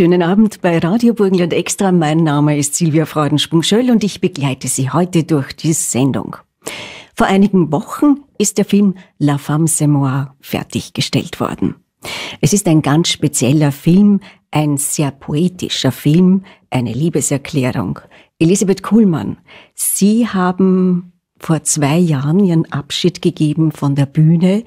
Schönen Abend bei Radio Burgenland Extra. Mein Name ist Silvia Freudensprung-Schöll und ich begleite Sie heute durch die Sendung. Vor einigen Wochen ist der Film La Femme c'est fertiggestellt worden. Es ist ein ganz spezieller Film, ein sehr poetischer Film, eine Liebeserklärung. Elisabeth Kuhlmann, Sie haben vor zwei Jahren Ihren Abschied gegeben von der Bühne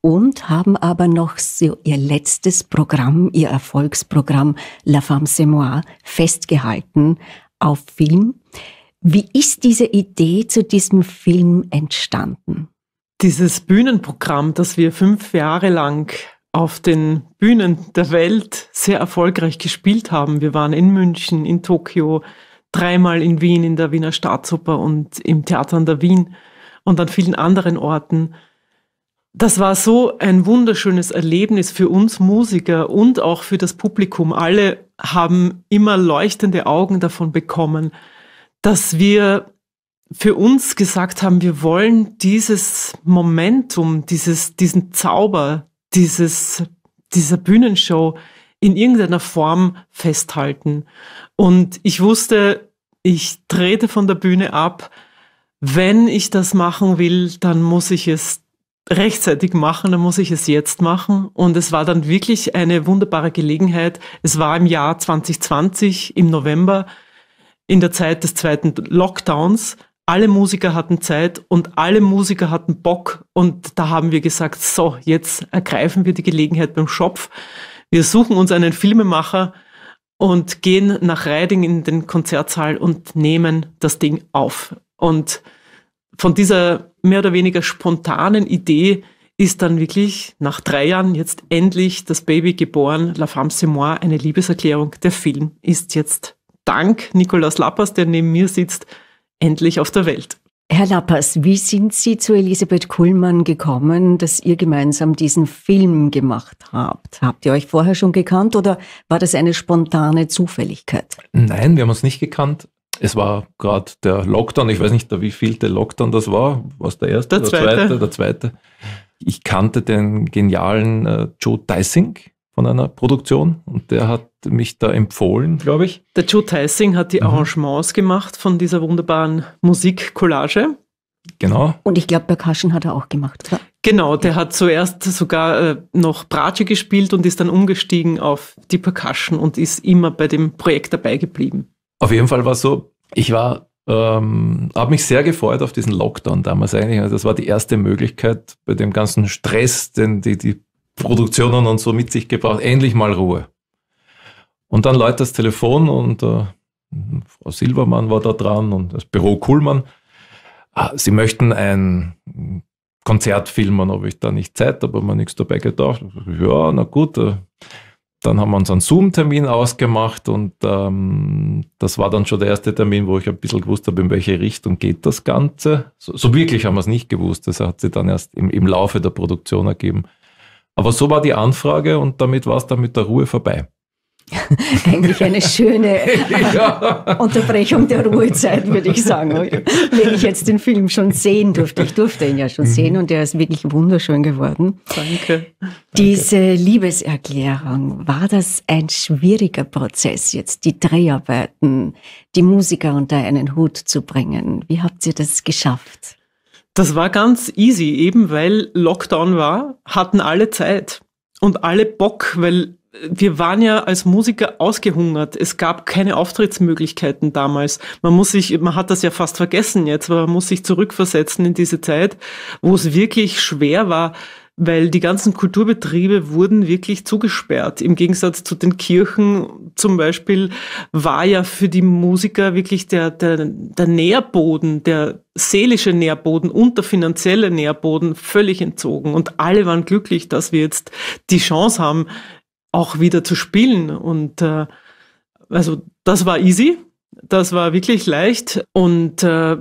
und haben aber noch so ihr letztes Programm, ihr Erfolgsprogramm La Femme c'est moi festgehalten auf Film. Wie ist diese Idee zu diesem Film entstanden? Dieses Bühnenprogramm, das wir fünf Jahre lang auf den Bühnen der Welt sehr erfolgreich gespielt haben. Wir waren in München, in Tokio, dreimal in Wien, in der Wiener Staatsoper und im Theater an der Wien und an vielen anderen Orten das war so ein wunderschönes Erlebnis für uns Musiker und auch für das Publikum. Alle haben immer leuchtende Augen davon bekommen, dass wir für uns gesagt haben, wir wollen dieses Momentum, dieses, diesen Zauber, dieses, dieser Bühnenshow in irgendeiner Form festhalten. Und ich wusste, ich trete von der Bühne ab. Wenn ich das machen will, dann muss ich es rechtzeitig machen, dann muss ich es jetzt machen. Und es war dann wirklich eine wunderbare Gelegenheit. Es war im Jahr 2020, im November, in der Zeit des zweiten Lockdowns. Alle Musiker hatten Zeit und alle Musiker hatten Bock. Und da haben wir gesagt, so, jetzt ergreifen wir die Gelegenheit beim Schopf. Wir suchen uns einen Filmemacher und gehen nach Reiding in den Konzertsaal und nehmen das Ding auf. Und von dieser mehr oder weniger spontanen Idee ist dann wirklich nach drei Jahren jetzt endlich das Baby geboren. La Femme c'est moi, eine Liebeserklärung. Der Film ist jetzt dank Nikolaus Lappers, der neben mir sitzt, endlich auf der Welt. Herr Lappers, wie sind Sie zu Elisabeth Kuhlmann gekommen, dass ihr gemeinsam diesen Film gemacht habt? Habt ihr euch vorher schon gekannt oder war das eine spontane Zufälligkeit? Nein, wir haben uns nicht gekannt es war gerade der Lockdown, ich weiß nicht, wie viel der Lockdown das war, was der erste, der, der zweite. zweite. der zweite. Ich kannte den genialen äh, Joe Dysing von einer Produktion und der hat mich da empfohlen, glaube ich. Der Joe Dysing hat die mhm. Arrangements gemacht von dieser wunderbaren Musikcollage. Genau. Und ich glaube, Percussion hat er auch gemacht, oder? Genau, der hat zuerst sogar äh, noch Bratsche gespielt und ist dann umgestiegen auf die Percussion und ist immer bei dem Projekt dabei geblieben. Auf jeden Fall war es so, ich war ähm, habe mich sehr gefreut auf diesen Lockdown damals eigentlich. Also das war die erste Möglichkeit bei dem ganzen Stress, den die, die Produktionen und so mit sich gebracht, endlich mal Ruhe. Und dann läutet das Telefon und äh, Frau Silbermann war da dran und das Büro Kuhlmann. Ah, sie möchten ein Konzert filmen, ob ich da nicht Zeit habe, habe mir nichts dabei gedacht. Ja, na gut, äh, dann haben wir unseren Zoom-Termin ausgemacht und ähm, das war dann schon der erste Termin, wo ich ein bisschen gewusst habe, in welche Richtung geht das Ganze. So, so wirklich haben wir es nicht gewusst, das hat sich dann erst im, im, Laufe der Produktion ergeben. Aber so war die Anfrage und damit war es dann mit der Ruhe vorbei. Eigentlich eine schöne ja. Unterbrechung der Ruhezeit, würde ich sagen. Wenn ich jetzt den Film schon sehen durfte. Ich durfte ihn ja schon mhm. sehen und er ist wirklich wunderschön geworden. Danke. Diese Danke. Liebeserklärung, war das ein schwieriger Prozess jetzt, die Dreharbeiten, die Musiker unter einen Hut zu bringen? Wie habt ihr das geschafft? Das war ganz easy, eben weil Lockdown war, hatten alle Zeit und alle Bock, weil wir waren ja als Musiker ausgehungert. Es gab keine Auftrittsmöglichkeiten damals. Man muss sich, man hat das ja fast vergessen jetzt, aber man muss sich zurückversetzen in diese Zeit, wo es wirklich schwer war, weil die ganzen Kulturbetriebe wurden wirklich zugesperrt. Im Gegensatz zu den Kirchen zum Beispiel war ja für die Musiker wirklich der, der, der Nährboden, der seelische Nährboden und der finanzielle Nährboden völlig entzogen. Und alle waren glücklich, dass wir jetzt die Chance haben, auch wieder zu spielen. Und äh, also das war easy, das war wirklich leicht. Und äh,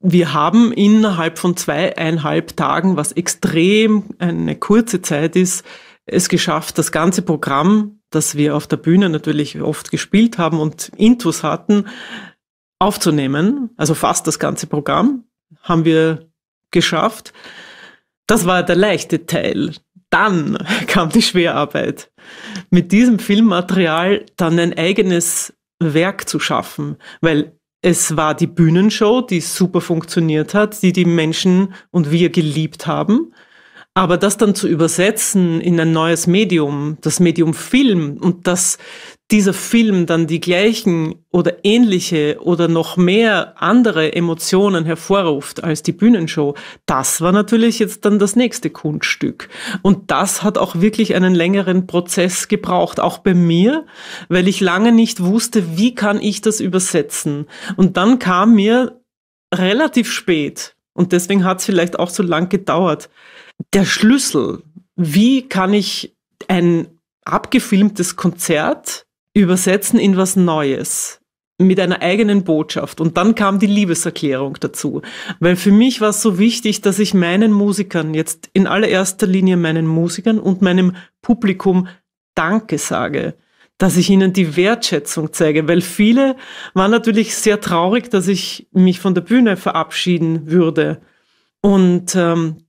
wir haben innerhalb von zweieinhalb Tagen, was extrem eine kurze Zeit ist, es geschafft, das ganze Programm, das wir auf der Bühne natürlich oft gespielt haben und Intus hatten, aufzunehmen. Also fast das ganze Programm haben wir geschafft. Das war der leichte Teil. Dann kam die Schwerarbeit mit diesem Filmmaterial dann ein eigenes Werk zu schaffen, weil es war die Bühnenshow, die super funktioniert hat, die die Menschen und wir geliebt haben. Aber das dann zu übersetzen in ein neues Medium, das Medium Film und dass dieser Film dann die gleichen oder ähnliche oder noch mehr andere Emotionen hervorruft als die Bühnenshow, das war natürlich jetzt dann das nächste Kunststück. Und das hat auch wirklich einen längeren Prozess gebraucht, auch bei mir, weil ich lange nicht wusste, wie kann ich das übersetzen. Und dann kam mir relativ spät, und deswegen hat es vielleicht auch so lang gedauert, der Schlüssel, wie kann ich ein abgefilmtes Konzert übersetzen in was Neues? mit einer eigenen Botschaft. Und dann kam die Liebeserklärung dazu. Weil für mich war es so wichtig, dass ich meinen Musikern, jetzt in allererster Linie meinen Musikern und meinem Publikum Danke sage, dass ich ihnen die Wertschätzung zeige. Weil viele waren natürlich sehr traurig, dass ich mich von der Bühne verabschieden würde. Und ähm,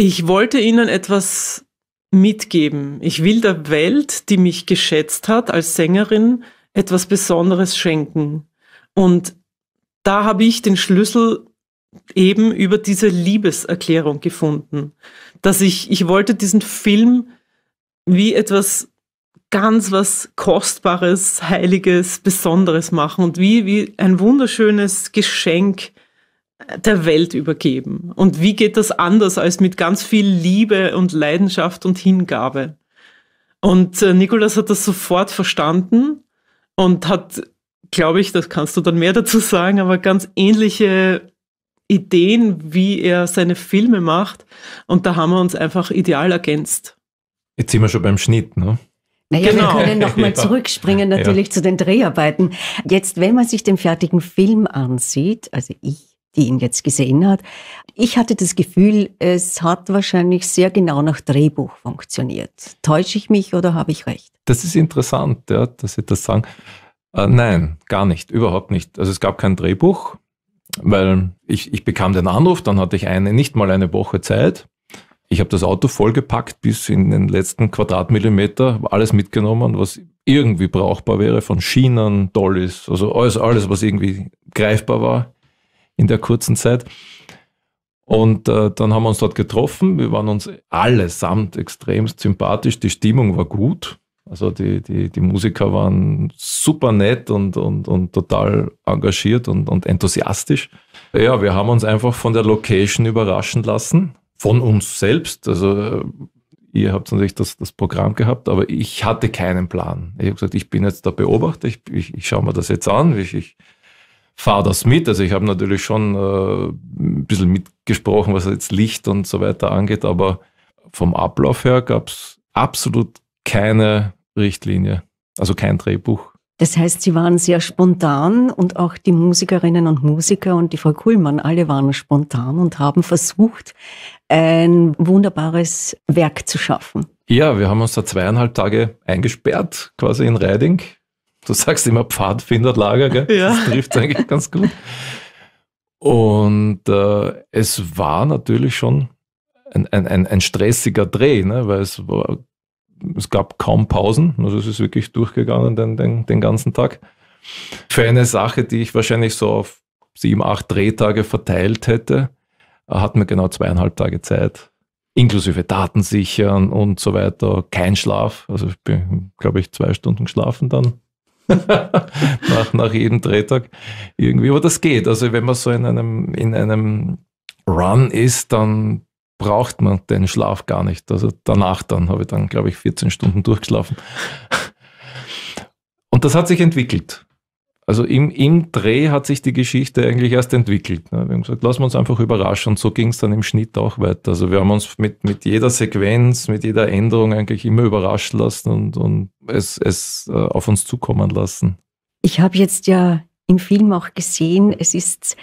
ich wollte Ihnen etwas mitgeben. Ich will der Welt, die mich geschätzt hat als Sängerin, etwas Besonderes schenken. Und da habe ich den Schlüssel eben über diese Liebeserklärung gefunden, dass ich, ich wollte diesen Film wie etwas ganz was Kostbares, Heiliges, Besonderes machen und wie, wie ein wunderschönes Geschenk der Welt übergeben. Und wie geht das anders als mit ganz viel Liebe und Leidenschaft und Hingabe? Und äh, Nikolas hat das sofort verstanden und hat, glaube ich, das kannst du dann mehr dazu sagen, aber ganz ähnliche Ideen, wie er seine Filme macht. Und da haben wir uns einfach ideal ergänzt. Jetzt sind wir schon beim Schnitt, ne? Naja, genau. wir können nochmal ja. zurückspringen natürlich ja. zu den Dreharbeiten. Jetzt, wenn man sich den fertigen Film ansieht, also ich die ihn jetzt gesehen hat. Ich hatte das Gefühl, es hat wahrscheinlich sehr genau nach Drehbuch funktioniert. Täusche ich mich oder habe ich recht? Das ist interessant, ja, dass Sie das sagen. Äh, nein, gar nicht, überhaupt nicht. Also es gab kein Drehbuch, weil ich, ich bekam den Anruf, dann hatte ich eine, nicht mal eine Woche Zeit. Ich habe das Auto vollgepackt bis in den letzten Quadratmillimeter, alles mitgenommen, was irgendwie brauchbar wäre, von Schienen, Dollis, also alles, alles, was irgendwie greifbar war in der kurzen Zeit. Und äh, dann haben wir uns dort getroffen. Wir waren uns allesamt extrem sympathisch. Die Stimmung war gut. Also die, die, die Musiker waren super nett und, und, und total engagiert und, und enthusiastisch. Ja, wir haben uns einfach von der Location überraschen lassen, von uns selbst. Also äh, ihr habt natürlich das, das Programm gehabt, aber ich hatte keinen Plan. Ich habe gesagt, ich bin jetzt der Beobachter, ich, ich, ich schaue mir das jetzt an, ich, ich fahre das mit. Also ich habe natürlich schon äh, ein bisschen mitgesprochen, was jetzt Licht und so weiter angeht, aber vom Ablauf her gab es absolut keine Richtlinie, also kein Drehbuch. Das heißt, Sie waren sehr spontan und auch die Musikerinnen und Musiker und die Frau Kuhlmann, alle waren spontan und haben versucht, ein wunderbares Werk zu schaffen. Ja, wir haben uns da zweieinhalb Tage eingesperrt, quasi in Reiding, Du sagst immer Pfadfinderlager, gell? Ja. Das trifft eigentlich ganz gut. Und äh, es war natürlich schon ein, ein, ein stressiger Dreh, ne? weil es, war, es gab kaum Pausen. Also es ist wirklich durchgegangen den, den, den ganzen Tag. Für eine Sache, die ich wahrscheinlich so auf sieben, acht Drehtage verteilt hätte, hatten wir genau zweieinhalb Tage Zeit, inklusive Daten sichern und so weiter. Kein Schlaf, also ich bin, glaube ich, zwei Stunden geschlafen dann. nach, nach jedem Drehtag irgendwie. Aber das geht. Also wenn man so in einem, in einem Run ist, dann braucht man den Schlaf gar nicht. Also danach dann habe ich dann, glaube ich, 14 Stunden durchgeschlafen. Und das hat sich entwickelt. Also im, im Dreh hat sich die Geschichte eigentlich erst entwickelt. Ne? Wir haben gesagt, lassen wir uns einfach überraschen. Und so ging es dann im Schnitt auch weiter. Also wir haben uns mit, mit jeder Sequenz, mit jeder Änderung eigentlich immer überraschen lassen und, und es, es äh, auf uns zukommen lassen. Ich habe jetzt ja im Film auch gesehen, es ist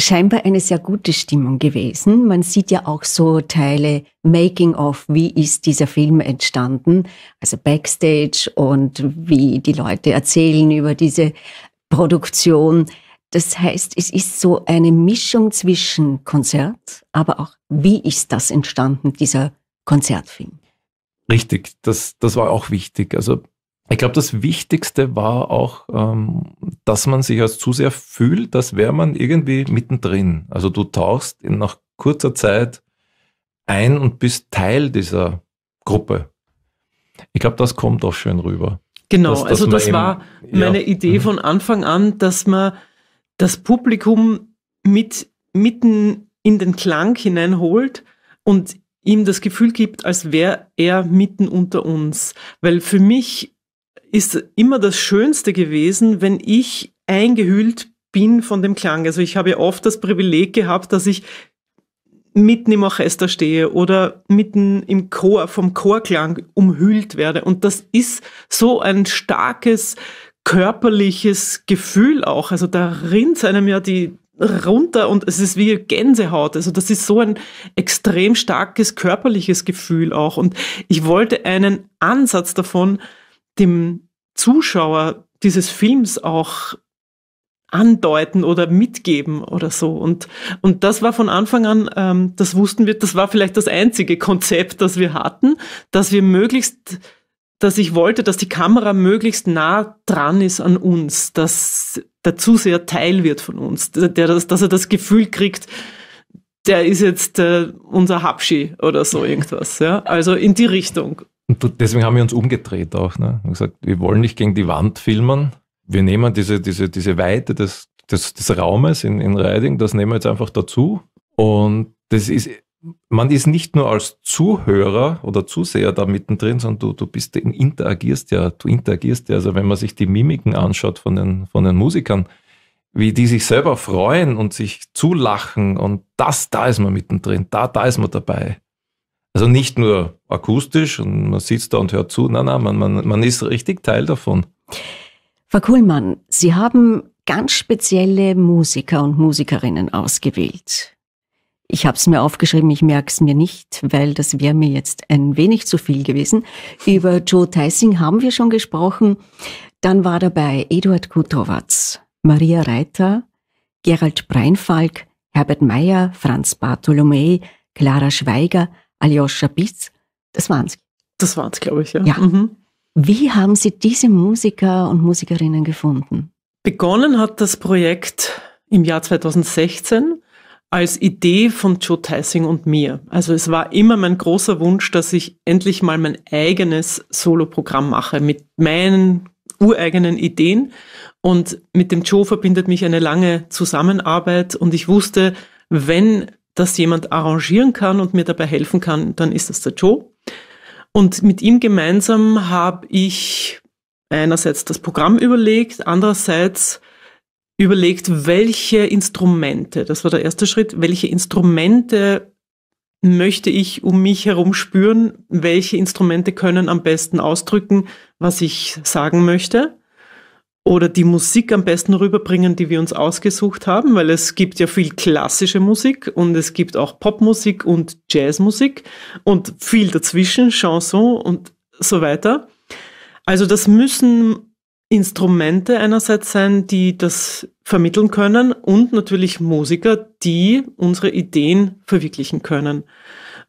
scheinbar eine sehr gute Stimmung gewesen. Man sieht ja auch so Teile Making of, wie ist dieser Film entstanden, also Backstage und wie die Leute erzählen über diese Produktion. Das heißt, es ist so eine Mischung zwischen Konzert, aber auch wie ist das entstanden, dieser Konzertfilm? Richtig, das, das war auch wichtig. Also ich glaube, das Wichtigste war auch, ähm, dass man sich als Zuseher fühlt, als wäre man irgendwie mittendrin. Also du tauchst in, nach kurzer Zeit ein und bist Teil dieser Gruppe. Ich glaube, das kommt auch schön rüber. Genau, dass, dass also das eben, war meine ja, Idee mhm. von Anfang an, dass man das Publikum mit, mitten in den Klang hineinholt und ihm das Gefühl gibt, als wäre er mitten unter uns. Weil für mich ist immer das Schönste gewesen, wenn ich eingehüllt bin von dem Klang. Also ich habe ja oft das Privileg gehabt, dass ich mitten im Orchester stehe oder mitten im Chor, vom Chorklang umhüllt werde. Und das ist so ein starkes körperliches Gefühl auch. Also da rinnt einem ja die runter und es ist wie Gänsehaut. Also das ist so ein extrem starkes körperliches Gefühl auch. Und ich wollte einen Ansatz davon dem Zuschauer dieses Films auch andeuten oder mitgeben oder so. Und, und das war von Anfang an, ähm, das wussten wir, das war vielleicht das einzige Konzept, das wir hatten, dass wir möglichst, dass ich wollte, dass die Kamera möglichst nah dran ist an uns, dass der Zuseher Teil wird von uns, der, dass, dass er das Gefühl kriegt, der ist jetzt äh, unser Hapschi oder so irgendwas. Ja? Also in die Richtung. Und deswegen haben wir uns umgedreht auch. Ne? Und gesagt, wir wollen nicht gegen die Wand filmen. Wir nehmen diese, diese, diese Weite des, des, des Raumes in, in Reiding, das nehmen wir jetzt einfach dazu. Und das ist, man ist nicht nur als Zuhörer oder Zuseher da mittendrin, sondern du, du bist, interagierst ja, du interagierst ja. Also wenn man sich die Mimiken anschaut von den, von den Musikern, wie die sich selber freuen und sich zulachen und das, da ist man mittendrin, da, da ist man dabei. Also nicht nur akustisch und man sitzt da und hört zu, nein, nein, man, man, man ist richtig Teil davon. Frau Kuhlmann, Sie haben ganz spezielle Musiker und Musikerinnen ausgewählt. Ich habe es mir aufgeschrieben, ich merke es mir nicht, weil das wäre mir jetzt ein wenig zu viel gewesen. Über Joe Teissing haben wir schon gesprochen. Dann war dabei Eduard Kutowatz, Maria Reiter, Gerald Breinfalk, Herbert Meyer, Franz Bartholomew, Clara Schweiger, Aljoscha Bitz. Das waren sie. Das waren sie, glaube ich, ja. ja. Mhm. Wie haben Sie diese Musiker und Musikerinnen gefunden? Begonnen hat das Projekt im Jahr 2016 als Idee von Joe Tysing und mir. Also es war immer mein großer Wunsch, dass ich endlich mal mein eigenes Soloprogramm mache mit meinen ureigenen Ideen. Und mit dem Joe verbindet mich eine lange Zusammenarbeit und ich wusste, wenn das jemand arrangieren kann und mir dabei helfen kann, dann ist das der Joe. Und mit ihm gemeinsam habe ich einerseits das Programm überlegt, andererseits überlegt, welche Instrumente, das war der erste Schritt, welche Instrumente möchte ich um mich herum spüren, welche Instrumente können am besten ausdrücken, was ich sagen möchte oder die Musik am besten rüberbringen, die wir uns ausgesucht haben, weil es gibt ja viel klassische Musik und es gibt auch Popmusik und Jazzmusik und viel dazwischen, Chanson und so weiter. Also das müssen Instrumente einerseits sein, die das vermitteln können und natürlich Musiker, die unsere Ideen verwirklichen können.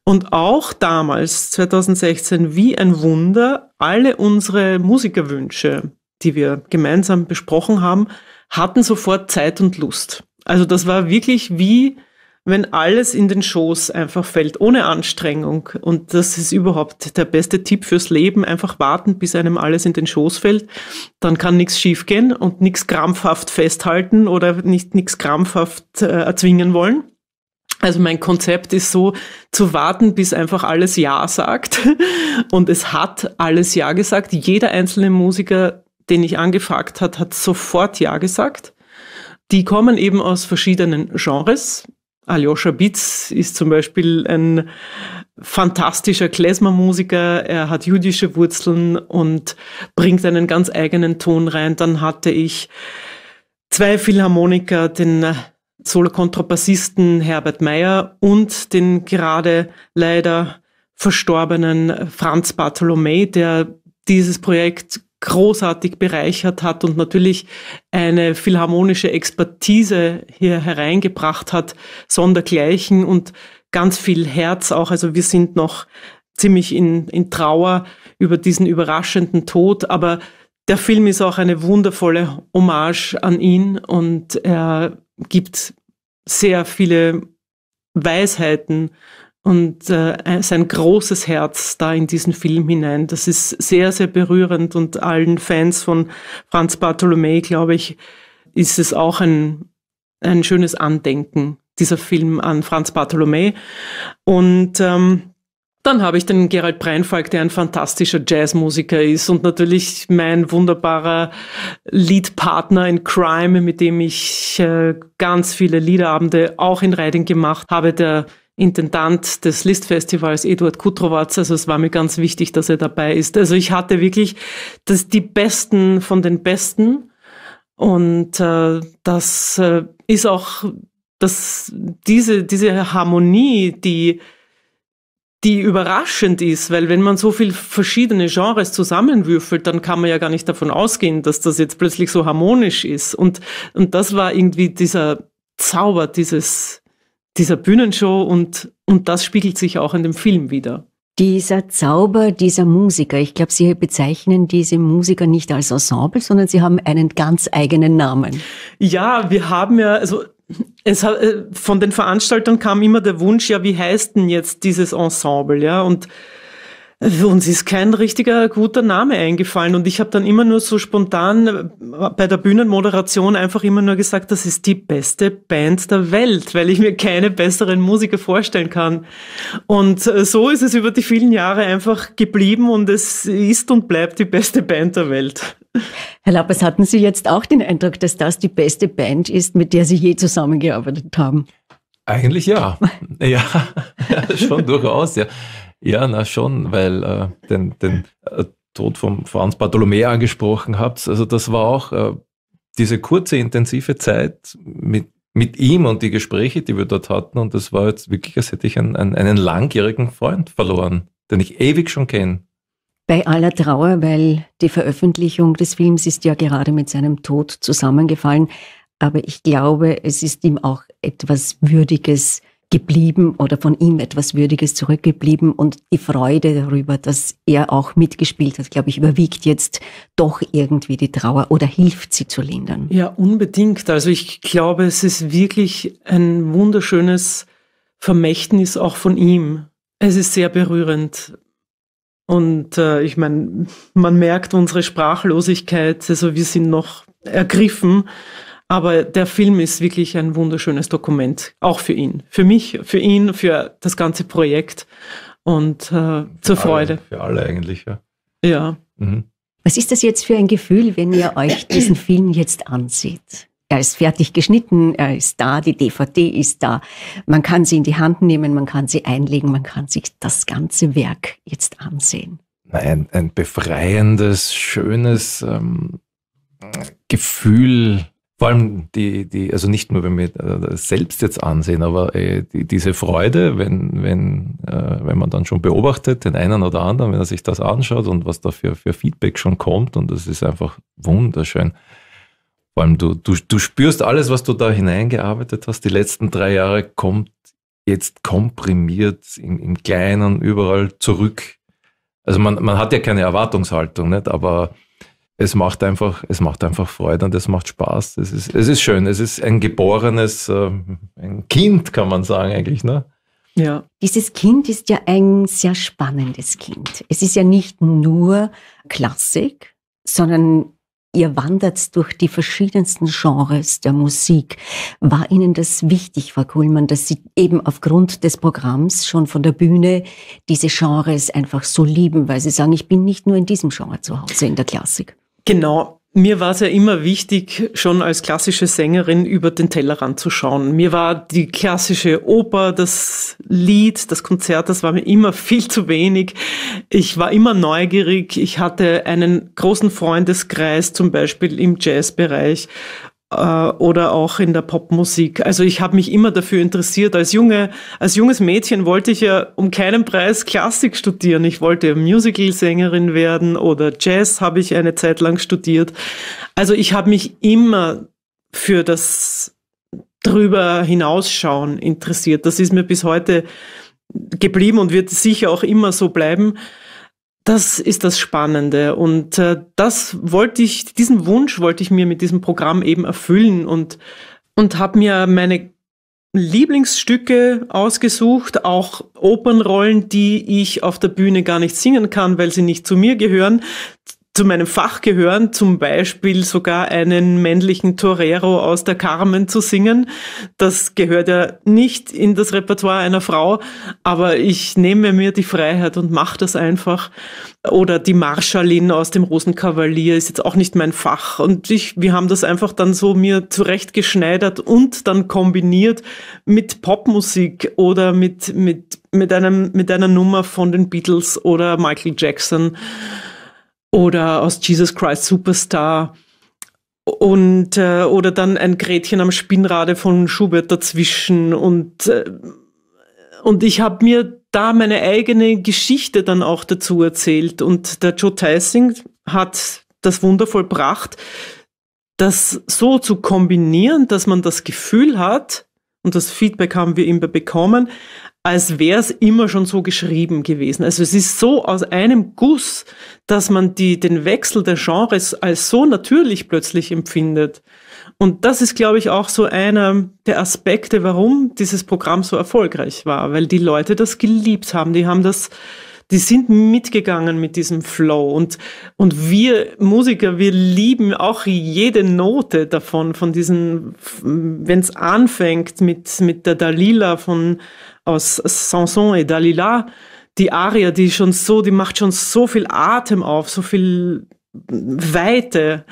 Und auch damals, 2016, wie ein Wunder, alle unsere Musikerwünsche die wir gemeinsam besprochen haben, hatten sofort Zeit und Lust. Also das war wirklich wie, wenn alles in den Schoß einfach fällt, ohne Anstrengung. Und das ist überhaupt der beste Tipp fürs Leben. Einfach warten, bis einem alles in den Schoß fällt. Dann kann nichts schiefgehen und nichts krampfhaft festhalten oder nicht nichts krampfhaft äh, erzwingen wollen. Also mein Konzept ist so, zu warten, bis einfach alles Ja sagt. Und es hat alles Ja gesagt. Jeder einzelne Musiker den ich angefragt hat, hat sofort Ja gesagt. Die kommen eben aus verschiedenen Genres. Aljoscha Bitz ist zum Beispiel ein fantastischer Klezmermusiker. Er hat jüdische Wurzeln und bringt einen ganz eigenen Ton rein. Dann hatte ich zwei Philharmoniker, den Solo-Kontrabassisten Herbert Meyer und den gerade leider verstorbenen Franz Bartholomä, der dieses Projekt großartig bereichert hat und natürlich eine philharmonische Expertise hier hereingebracht hat, sondergleichen und ganz viel Herz auch. Also wir sind noch ziemlich in, in Trauer über diesen überraschenden Tod, aber der Film ist auch eine wundervolle Hommage an ihn und er gibt sehr viele Weisheiten und äh, äh, sein großes Herz da in diesen Film hinein. Das ist sehr, sehr berührend und allen Fans von Franz Bartholomew, glaube ich, ist es auch ein, ein schönes Andenken, dieser Film an Franz Bartholomew. Und ähm, dann habe ich den Gerald Breinfalk, der ein fantastischer Jazzmusiker ist und natürlich mein wunderbarer Leadpartner in Crime, mit dem ich äh, ganz viele Liederabende auch in Reading gemacht habe, der Intendant des List-Festivals, Eduard Kutrowatz. Also es war mir ganz wichtig, dass er dabei ist. Also ich hatte wirklich das, die Besten von den Besten. Und äh, das äh, ist auch, dass diese, diese Harmonie, die, die überraschend ist, weil wenn man so viel verschiedene Genres zusammenwürfelt, dann kann man ja gar nicht davon ausgehen, dass das jetzt plötzlich so harmonisch ist. Und, und das war irgendwie dieser Zauber dieses dieser Bühnenshow und, und das spiegelt sich auch in dem Film wieder. Dieser Zauber dieser Musiker, ich glaube, Sie bezeichnen diese Musiker nicht als Ensemble, sondern Sie haben einen ganz eigenen Namen. Ja, wir haben ja, also es, äh, von den Veranstaltern kam immer der Wunsch, ja, wie heißt denn jetzt dieses Ensemble, ja? Und uns ist kein richtiger guter Name eingefallen und ich habe dann immer nur so spontan äh, bei der Bühnenmoderation einfach immer nur gesagt, das ist die beste Band der Welt, weil ich mir keine besseren Musiker vorstellen kann. Und äh, so ist es über die vielen Jahre einfach geblieben und es ist und bleibt die beste Band der Welt. Herr Lappes, hatten Sie jetzt auch den Eindruck, dass das die beste Band ist, mit der Sie je zusammengearbeitet haben? Eigentlich ja. Ja, schon durchaus, ja. Ja, na schon, weil äh, den, den äh, Tod von Franz Bartholomä angesprochen habt, also das war auch äh, diese kurze, intensive Zeit mit, mit ihm und die Gespräche, die wir dort hatten. Und das war jetzt wirklich, als hätte ich einen, einen, einen langjährigen Freund verloren, den ich ewig schon kenne. Bei aller Trauer, weil die Veröffentlichung des Films ist ja gerade mit seinem Tod zusammengefallen. Aber ich glaube, es ist ihm auch etwas Würdiges geblieben oder von ihm etwas Würdiges zurückgeblieben und die Freude darüber, dass er auch mitgespielt hat, glaube ich, überwiegt jetzt doch irgendwie die Trauer oder hilft sie zu lindern. Ja, unbedingt. Also ich glaube, es ist wirklich ein wunderschönes Vermächtnis auch von ihm. Es ist sehr berührend. Und äh, ich meine, man merkt unsere Sprachlosigkeit, also wir sind noch ergriffen aber der Film ist wirklich ein wunderschönes Dokument, auch für ihn, für mich, für ihn, für das ganze Projekt und äh, zur für Freude. für alle eigentlich, ja. Ja. Mhm. Was ist das jetzt für ein Gefühl, wenn ihr euch diesen Film jetzt ansieht? Er ist fertig geschnitten, er ist da, die DVD ist da. Man kann sie in die Hand nehmen, man kann sie einlegen, man kann sich das ganze Werk jetzt ansehen. Ein, ein befreiendes, schönes ähm, Gefühl vor allem die, die, also nicht nur, wenn wir das äh, selbst jetzt ansehen, aber äh, die, diese Freude, wenn, wenn, äh, wenn man dann schon beobachtet, den einen oder anderen, wenn er sich das anschaut und was da für, für Feedback schon kommt, und das ist einfach wunderschön. Vor allem, du, du, du spürst alles, was du da hineingearbeitet hast, die letzten drei Jahre kommt jetzt komprimiert im, im Kleinen überall zurück. Also man, man hat ja keine Erwartungshaltung, nicht? aber es macht einfach, es macht einfach Freude und es macht Spaß. Es ist, es ist schön. Es ist ein geborenes, äh, ein Kind, kann man sagen eigentlich, ne? Ja. Dieses Kind ist ja ein sehr spannendes Kind. Es ist ja nicht nur Klassik, sondern ihr wandert durch die verschiedensten Genres der Musik. War Ihnen das wichtig, Frau Kuhlmann, dass Sie eben aufgrund des Programms schon von der Bühne diese Genres einfach so lieben, weil Sie sagen, ich bin nicht nur in diesem Genre zu Hause, in der Klassik? Genau. Mir war es ja immer wichtig, schon als klassische Sängerin über den Tellerrand zu schauen. Mir war die klassische Oper, das Lied, das Konzert, das war mir immer viel zu wenig. Ich war immer neugierig. Ich hatte einen großen Freundeskreis, zum Beispiel im Jazzbereich, äh, oder auch in der Popmusik. Also ich habe mich immer dafür interessiert. Als junge, als junges Mädchen wollte ich ja um keinen Preis Klassik studieren. Ich wollte Musical-Sängerin werden oder Jazz habe ich eine Zeit lang studiert. Also ich habe mich immer für das drüber hinausschauen interessiert. Das ist mir bis heute geblieben und wird sicher auch immer so bleiben. Das ist das Spannende und äh, das wollte ich, diesen Wunsch wollte ich mir mit diesem Programm eben erfüllen und, und habe mir meine Lieblingsstücke ausgesucht, auch Opernrollen, die ich auf der Bühne gar nicht singen kann, weil sie nicht zu mir gehören, zu meinem Fach gehören, zum Beispiel sogar einen männlichen Torero aus der Carmen zu singen. Das gehört ja nicht in das Repertoire einer Frau, aber ich nehme mir die Freiheit und mache das einfach. Oder die Marschallin aus dem Rosenkavalier ist jetzt auch nicht mein Fach. Und ich, wir haben das einfach dann so mir zurechtgeschneidert und dann kombiniert mit Popmusik oder mit, mit, mit, einem, mit einer Nummer von den Beatles oder Michael Jackson oder aus Jesus Christ Superstar und äh, oder dann ein Gretchen am Spinnrade von Schubert dazwischen und äh, und ich habe mir da meine eigene Geschichte dann auch dazu erzählt und der Joe Tyson hat das Wunder vollbracht, das so zu kombinieren, dass man das Gefühl hat, und das Feedback haben wir immer bekommen, als wäre es immer schon so geschrieben gewesen. Also es ist so aus einem Guss, dass man die, den Wechsel der Genres als so natürlich plötzlich empfindet. Und das ist, glaube ich, auch so einer der Aspekte, warum dieses Programm so erfolgreich war, weil die Leute das geliebt haben. Die haben das, die sind mitgegangen mit diesem Flow. Und, und wir Musiker, wir lieben auch jede Note davon, von diesen, wenn es anfängt mit, mit der Dalila von, aus Sanson et Dalila, die Aria, die schon so, die macht schon so viel Atem auf, so viel Weite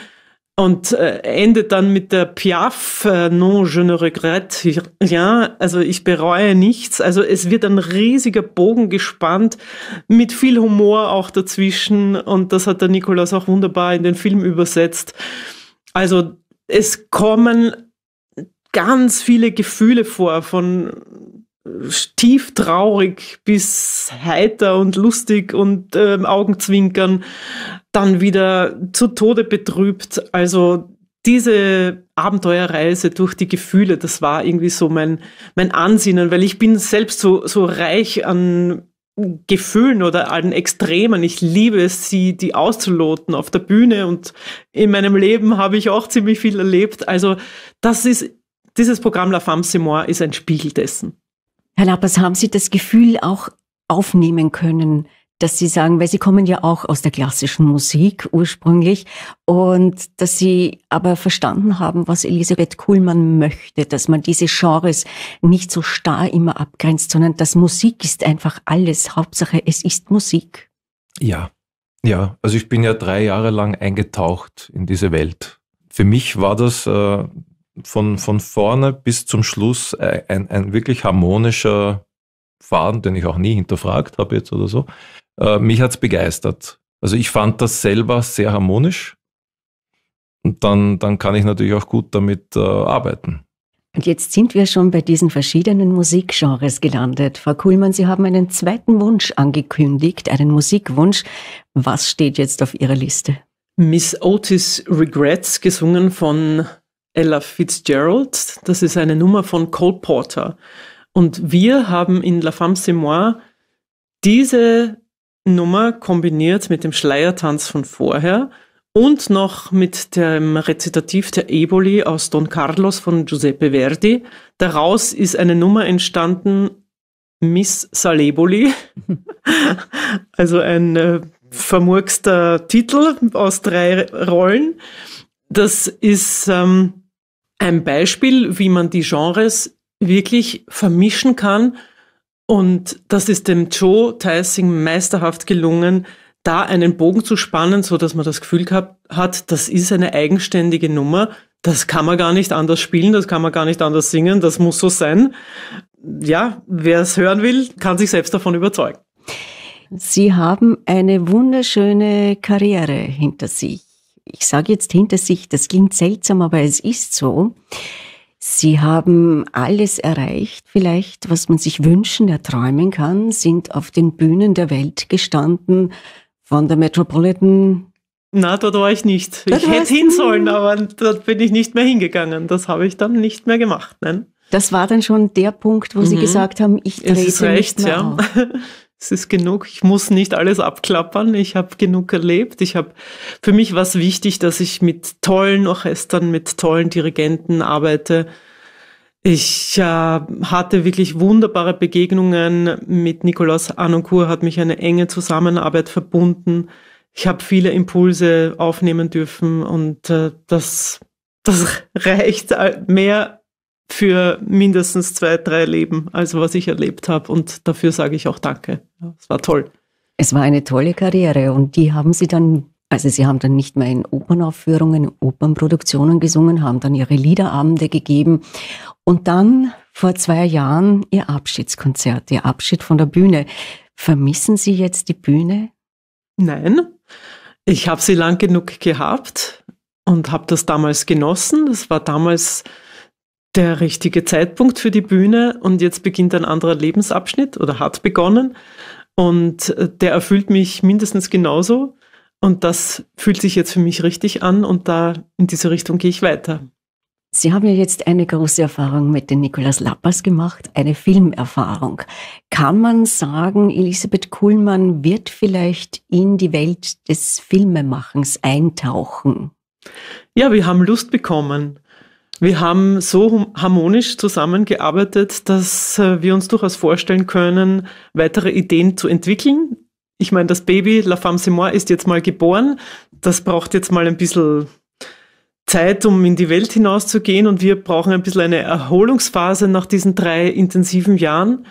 und äh, endet dann mit der Piaf, äh, non, je ne regrette rien, also ich bereue nichts. Also es wird ein riesiger Bogen gespannt, mit viel Humor auch dazwischen und das hat der Nikolaus auch wunderbar in den Film übersetzt. Also es kommen ganz viele Gefühle vor von tief traurig bis heiter und lustig und äh, Augenzwinkern, dann wieder zu Tode betrübt. Also diese Abenteuerreise durch die Gefühle, das war irgendwie so mein, mein Ansinnen, weil ich bin selbst so, so reich an Gefühlen oder an Extremen. Ich liebe es, sie, die auszuloten auf der Bühne und in meinem Leben habe ich auch ziemlich viel erlebt. Also das ist, dieses Programm La Femme Simon ist ein Spiegel dessen. Herr Lappers, haben Sie das Gefühl auch aufnehmen können, dass Sie sagen, weil Sie kommen ja auch aus der klassischen Musik ursprünglich und dass Sie aber verstanden haben, was Elisabeth Kuhlmann möchte, dass man diese Genres nicht so starr immer abgrenzt, sondern dass Musik ist einfach alles. Hauptsache, es ist Musik. Ja, ja. Also ich bin ja drei Jahre lang eingetaucht in diese Welt. Für mich war das äh, von, von vorne bis zum Schluss äh, ein, ein wirklich harmonischer Faden, den ich auch nie hinterfragt habe jetzt oder so. Äh, mich hat es begeistert. Also ich fand das selber sehr harmonisch. Und dann, dann kann ich natürlich auch gut damit äh, arbeiten. Und jetzt sind wir schon bei diesen verschiedenen Musikgenres gelandet. Frau Kuhlmann, Sie haben einen zweiten Wunsch angekündigt, einen Musikwunsch. Was steht jetzt auf Ihrer Liste? Miss Otis Regrets, gesungen von Ella Fitzgerald. Das ist eine Nummer von Cole Porter. Und wir haben in La Femme c'est moi diese Nummer kombiniert mit dem Schleiertanz von vorher und noch mit dem Rezitativ der Eboli aus Don Carlos von Giuseppe Verdi. Daraus ist eine Nummer entstanden, Miss Saleboli, also ein äh, vermurkster Titel aus drei Rollen. Das ist ähm, ein Beispiel, wie man die Genres wirklich vermischen kann. Und das ist dem Joe Tyson meisterhaft gelungen, da einen Bogen zu spannen, so dass man das Gefühl gehabt hat, das ist eine eigenständige Nummer. Das kann man gar nicht anders spielen, das kann man gar nicht anders singen, das muss so sein. Ja, wer es hören will, kann sich selbst davon überzeugen. Sie haben eine wunderschöne Karriere hinter sich ich sage jetzt hinter sich, das klingt seltsam, aber es ist so. Sie haben alles erreicht, vielleicht, was man sich wünschen, erträumen kann, sind auf den Bühnen der Welt gestanden, von der Metropolitan. Na, dort war ich nicht. Dort ich hätte hin sollen, aber dort bin ich nicht mehr hingegangen. Das habe ich dann nicht mehr gemacht. Nein. Das war dann schon der Punkt, wo mhm. Sie gesagt haben, ich trete das ist recht, nicht mehr ja. auf. es ist genug, ich muss nicht alles abklappern, ich habe genug erlebt, ich habe für mich was wichtig, dass ich mit tollen Orchestern, mit tollen Dirigenten arbeite. Ich äh, hatte wirklich wunderbare Begegnungen mit Nikolaus Anoncourt, hat mich eine enge Zusammenarbeit verbunden. Ich habe viele Impulse aufnehmen dürfen und äh, das, das reicht äh, mehr für mindestens zwei, drei Leben, also was ich erlebt habe. Und dafür sage ich auch Danke. es war toll. Es war eine tolle Karriere und die haben Sie dann, also Sie haben dann nicht mehr in Opernaufführungen, in Opernproduktionen gesungen, haben dann Ihre Liederabende gegeben und dann vor zwei Jahren Ihr Abschiedskonzert, Ihr Abschied von der Bühne. Vermissen Sie jetzt die Bühne? Nein, ich habe sie lang genug gehabt und habe das damals genossen. Das war damals der richtige Zeitpunkt für die Bühne und jetzt beginnt ein anderer Lebensabschnitt oder hat begonnen und äh, der erfüllt mich mindestens genauso und das fühlt sich jetzt für mich richtig an und da in diese Richtung gehe ich weiter. Sie haben ja jetzt eine große Erfahrung mit den Nikolaus Lappas gemacht, eine Filmerfahrung. Kann man sagen, Elisabeth Kuhlmann wird vielleicht in die Welt des Filmemachens eintauchen? Ja, wir haben Lust bekommen. Wir haben so harmonisch zusammengearbeitet, dass äh, wir uns durchaus vorstellen können, weitere Ideen zu entwickeln. Ich meine, das Baby La Femme Seymour ist jetzt mal geboren. Das braucht jetzt mal ein bisschen Zeit, um in die Welt hinauszugehen. Und wir brauchen ein bisschen eine Erholungsphase nach diesen drei intensiven Jahren.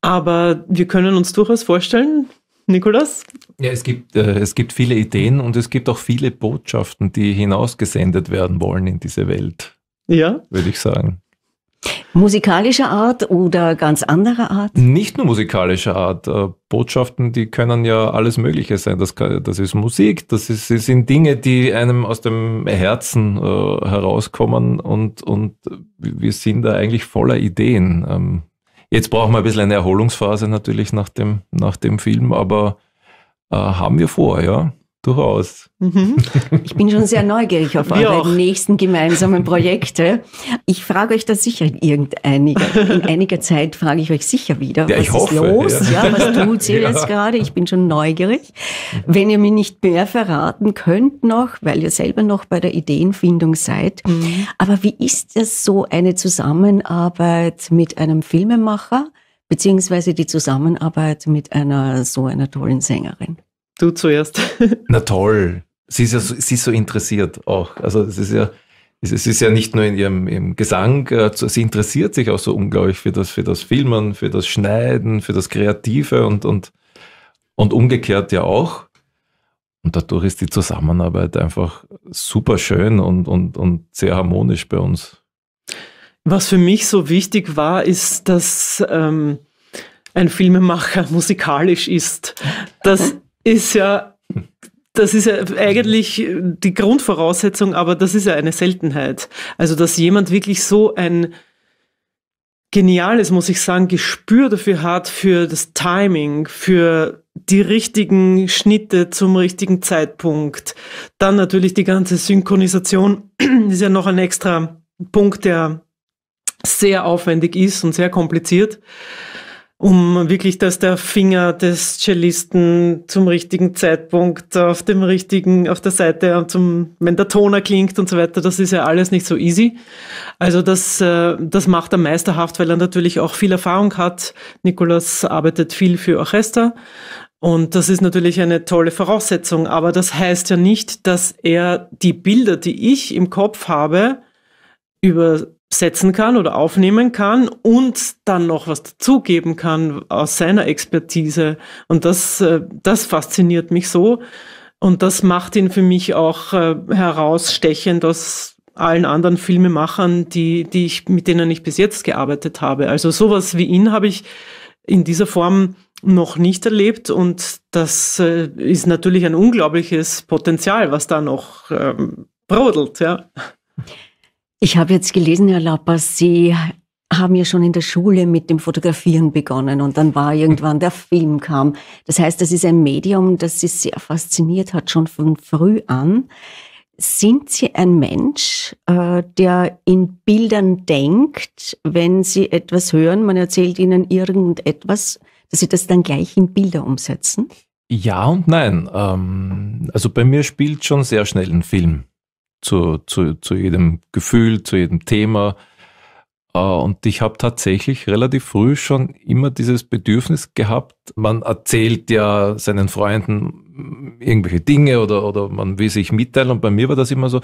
Aber wir können uns durchaus vorstellen, Nikolas? Ja, es gibt, äh, es gibt viele Ideen und es gibt auch viele Botschaften, die hinausgesendet werden wollen in diese Welt. Ja. Würde ich sagen. Musikalischer Art oder ganz anderer Art? Nicht nur musikalischer Art. Äh, Botschaften, die können ja alles Mögliche sein. Das, kann, das ist Musik, das, ist, das sind Dinge, die einem aus dem Herzen äh, herauskommen und, und wir sind da eigentlich voller Ideen. Ähm, jetzt brauchen wir ein bisschen eine Erholungsphase natürlich nach dem, nach dem Film, aber äh, haben wir vor, ja. Durchaus. Mhm. Ich bin schon sehr neugierig auf eure nächsten gemeinsamen Projekte. Ich frage euch da sicher in irgendeiner in einiger Zeit frage ich euch sicher wieder, ja, was ist hoffe, los? Ja. ja. was tut ihr ja. jetzt gerade? Ich bin schon neugierig. Wenn ihr mir nicht mehr verraten könnt noch, weil ihr selber noch bei der Ideenfindung seid. Mhm. Aber wie ist es so eine Zusammenarbeit mit einem Filmemacher? Beziehungsweise die Zusammenarbeit mit einer so einer tollen Sängerin. Du zuerst. Na toll. Sie ist ja so, sie ist so interessiert auch. Also es ist ja, es ist ja nicht nur in ihrem, ihrem Gesang, äh, sie interessiert sich auch so unglaublich für das, für das Filmen, für das Schneiden, für das Kreative und, und, und umgekehrt ja auch. Und dadurch ist die Zusammenarbeit einfach super schön und, und, und sehr harmonisch bei uns. Was für mich so wichtig war, ist, dass ähm, ein Filmemacher musikalisch ist. Das ist ja, das ist ja eigentlich die Grundvoraussetzung, aber das ist ja eine Seltenheit. Also, dass jemand wirklich so ein geniales, muss ich sagen, Gespür dafür hat, für das Timing, für die richtigen Schnitte zum richtigen Zeitpunkt. Dann natürlich die ganze Synchronisation ist ja noch ein extra Punkt, der sehr aufwendig ist und sehr kompliziert um wirklich, dass der Finger des Cellisten zum richtigen Zeitpunkt auf dem richtigen, auf der Seite, äh, zum, wenn der Toner klingt und so weiter, das ist ja alles nicht so easy. Also das, äh, das macht er meisterhaft, weil er natürlich auch viel Erfahrung hat. Nikolas arbeitet viel für Orchester. Und das ist natürlich eine tolle Voraussetzung, aber das heißt ja nicht, dass er die Bilder, die ich im Kopf habe, über setzen kann oder aufnehmen kann und dann noch was dazugeben kann aus seiner Expertise. Und das, äh, das fasziniert mich so. Und das macht ihn für mich auch äh, herausstechend aus allen anderen Filmemachern, die, die ich, mit denen ich bis jetzt gearbeitet habe. Also sowas wie ihn habe ich in dieser Form noch nicht erlebt und das äh, ist natürlich ein unglaubliches Potenzial, was da noch ähm, brodelt, ja. Ich habe jetzt gelesen, Herr Lappas, Sie haben ja schon in der Schule mit dem Fotografieren begonnen und dann war irgendwann der Film kam. Das heißt, das ist ein Medium, das Sie sehr fasziniert hat, schon von früh an. Sind Sie ein Mensch, äh, der in Bildern denkt, wenn Sie etwas hören, man erzählt Ihnen irgendetwas, dass Sie das dann gleich in Bilder umsetzen? Ja und nein. Ähm, also bei mir spielt schon sehr schnell ein Film zu, zu, zu jedem Gefühl, zu jedem Thema. Äh, und ich habe tatsächlich relativ früh schon immer dieses Bedürfnis gehabt. Man erzählt ja seinen Freunden irgendwelche Dinge oder, oder man will sich mitteilen. Und bei mir war das immer so,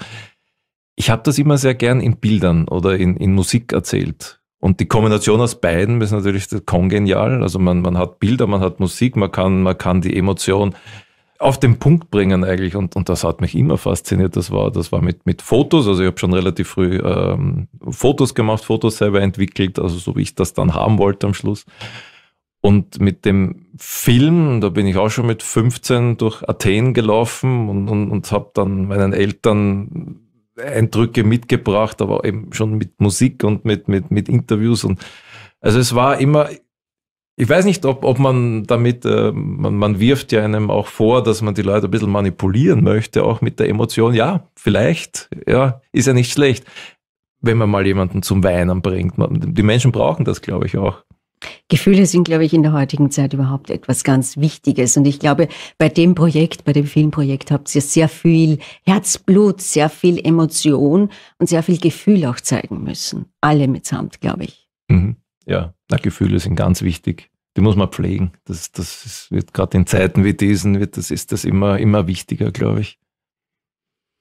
ich habe das immer sehr gern in Bildern oder in, in Musik erzählt. Und die Kombination aus beiden ist natürlich kongenial. Also man, man hat Bilder, man hat Musik, man kann, man kann die Emotion auf den Punkt bringen eigentlich und, und das hat mich immer fasziniert. Das war, das war mit, mit Fotos, also ich habe schon relativ früh ähm, Fotos gemacht, Fotos selber entwickelt, also so wie ich das dann haben wollte am Schluss. Und mit dem Film, da bin ich auch schon mit 15 durch Athen gelaufen und, und, und habe dann meinen Eltern Eindrücke mitgebracht, aber eben schon mit Musik und mit, mit, mit Interviews. Und also es war immer ich weiß nicht, ob, ob man damit, äh, man, man wirft ja einem auch vor, dass man die Leute ein bisschen manipulieren möchte, auch mit der Emotion. Ja, vielleicht, ja, ist ja nicht schlecht, wenn man mal jemanden zum Weinen bringt. Man, die Menschen brauchen das, glaube ich, auch. Gefühle sind, glaube ich, in der heutigen Zeit überhaupt etwas ganz Wichtiges. Und ich glaube, bei dem Projekt, bei dem Filmprojekt habt ihr sehr viel Herzblut, sehr viel Emotion und sehr viel Gefühl auch zeigen müssen. Alle mitsamt, glaube ich. Mhm ja, na, Gefühle sind ganz wichtig. Die muss man pflegen. Das, das ist, wird gerade in Zeiten wie diesen, wird, das ist das immer, immer wichtiger, glaube ich.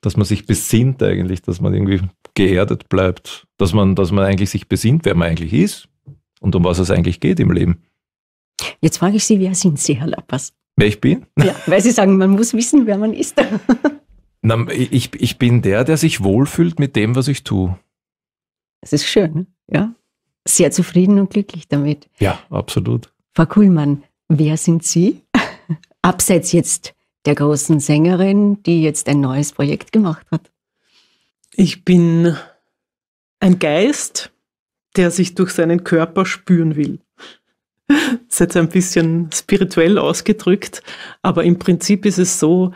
Dass man sich besinnt eigentlich, dass man irgendwie geerdet bleibt. Dass man, dass man eigentlich sich besinnt, wer man eigentlich ist und um was es eigentlich geht im Leben. Jetzt frage ich Sie, wer sind Sie, Herr Lappas? Wer ich bin? Ja, weil Sie sagen, man muss wissen, wer man ist. Na, ich, ich bin der, der sich wohlfühlt mit dem, was ich tue. Das ist schön, ja sehr zufrieden und glücklich damit. Ja, absolut. Frau Kuhlmann, wer sind Sie? Abseits jetzt der großen Sängerin, die jetzt ein neues Projekt gemacht hat. Ich bin ein Geist, der sich durch seinen Körper spüren will. Das ist jetzt ein bisschen spirituell ausgedrückt, aber im Prinzip ist es so,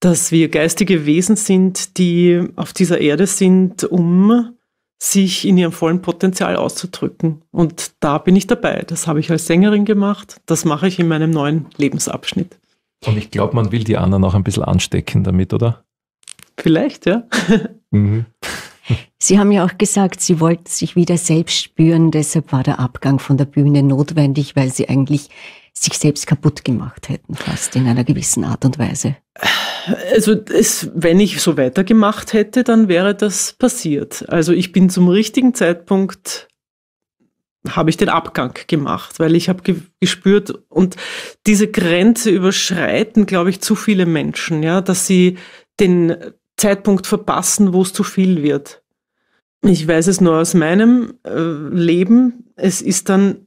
dass wir geistige Wesen sind, die auf dieser Erde sind, um sich in ihrem vollen Potenzial auszudrücken. Und da bin ich dabei. Das habe ich als Sängerin gemacht. Das mache ich in meinem neuen Lebensabschnitt. Und ich glaube, man will die anderen auch ein bisschen anstecken damit, oder? Vielleicht, ja. Mhm. Sie haben ja auch gesagt, Sie wollten sich wieder selbst spüren. Deshalb war der Abgang von der Bühne notwendig, weil Sie eigentlich sich selbst kaputt gemacht hätten, fast in einer gewissen Art und Weise. Also es, wenn ich so weitergemacht hätte, dann wäre das passiert. Also ich bin zum richtigen Zeitpunkt habe ich den Abgang gemacht, weil ich habe ge gespürt und diese Grenze überschreiten, glaube ich, zu viele Menschen, ja, dass sie den Zeitpunkt verpassen, wo es zu viel wird. Ich weiß es nur aus meinem äh, Leben. Es ist dann,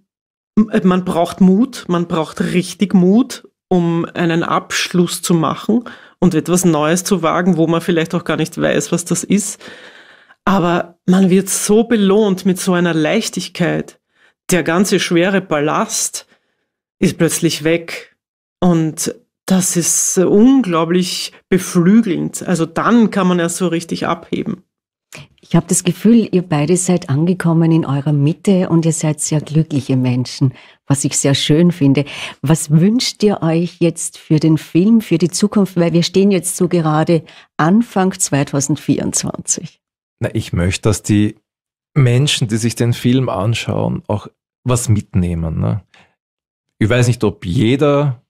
äh, man braucht Mut, man braucht richtig Mut, um einen Abschluss zu machen und etwas Neues zu wagen, wo man vielleicht auch gar nicht weiß, was das ist. Aber man wird so belohnt mit so einer Leichtigkeit. Der ganze schwere Ballast ist plötzlich weg. Und das ist unglaublich beflügelnd. Also dann kann man erst so richtig abheben. Ich habe das Gefühl, ihr beide seid angekommen in eurer Mitte und ihr seid sehr glückliche Menschen, was ich sehr schön finde. Was wünscht ihr euch jetzt für den Film, für die Zukunft? Weil wir stehen jetzt so gerade Anfang 2024. Na, ich möchte, dass die Menschen, die sich den Film anschauen, auch was mitnehmen. Ne? Ich weiß nicht, ob jeder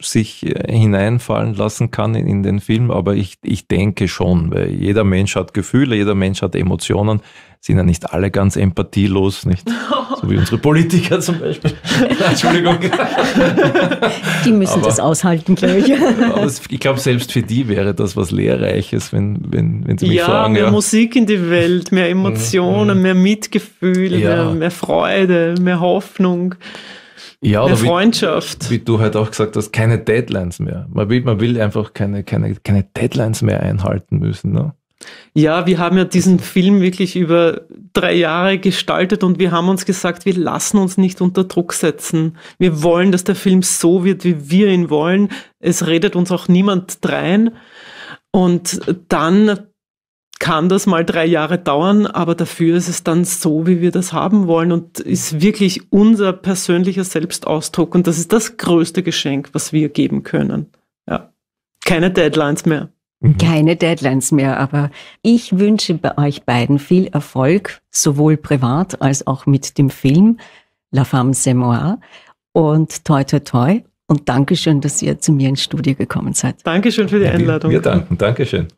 sich äh, hineinfallen lassen kann in den Film, aber ich, ich denke schon, weil jeder Mensch hat Gefühle, jeder Mensch hat Emotionen, sind ja nicht alle ganz empathielos, nicht? So wie unsere Politiker zum Beispiel. Entschuldigung. Die müssen aber, das aushalten, glaube ich. aber ich glaube, selbst für die wäre das was Lehrreiches, wenn, wenn, wenn sie mich ja, fragen. Mehr ja, mehr Musik in die Welt, mehr mhm. Emotionen, mhm. mehr Mitgefühl, ja. mehr, mehr Freude, mehr Hoffnung. Ja, eine Freundschaft. Wie, wie, du halt auch gesagt hast, keine Deadlines mehr. Man will, man will einfach keine, keine, keine Deadlines mehr einhalten müssen. Ne? Ja, wir haben ja diesen Film wirklich über drei Jahre gestaltet und wir haben uns gesagt, wir lassen uns nicht unter Druck setzen. Wir wollen, dass der Film so wird, wie wir ihn wollen. Es redet uns auch niemand drein. Und dann kann das mal drei Jahre dauern, aber dafür ist es dann so, wie wir das haben wollen und ist wirklich unser persönlicher Selbstausdruck und das ist das größte Geschenk, was wir geben können. Ja. Keine Deadlines mehr. Mhm. Keine Deadlines mehr, aber ich wünsche bei euch beiden viel Erfolg, sowohl privat als auch mit dem Film La Femme C'est und toi toi toi und Dankeschön, dass ihr zu mir ins Studio gekommen seid. Dankeschön für die Einladung. Wir danken, Dankeschön.